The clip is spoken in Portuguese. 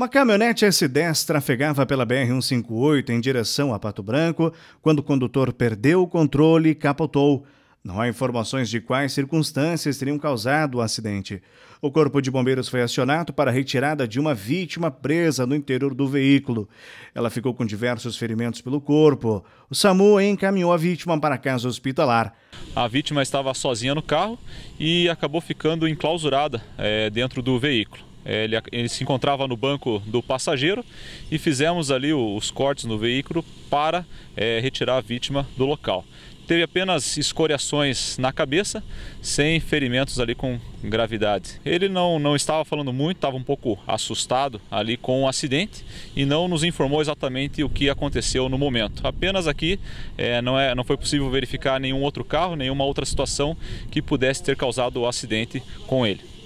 Uma caminhonete S10 trafegava pela BR-158 em direção a Pato Branco quando o condutor perdeu o controle e capotou. Não há informações de quais circunstâncias teriam causado o acidente. O Corpo de Bombeiros foi acionado para a retirada de uma vítima presa no interior do veículo. Ela ficou com diversos ferimentos pelo corpo. O SAMU encaminhou a vítima para a casa hospitalar. A vítima estava sozinha no carro e acabou ficando enclausurada é, dentro do veículo. É, ele, ele, se encontrava no banco do passageiro e fizemos ali os cortes no veículo para é, retirar a vítima do local. Teve apenas escoriações na cabeça, sem ferimentos ali com gravidade. Ele não, não estava falando muito, estava um pouco assustado ali com o acidente e não nos informou exatamente o que aconteceu no momento. Apenas aqui é, não, é, não foi possível verificar nenhum outro carro, nenhuma outra situação que pudesse ter causado o acidente com ele.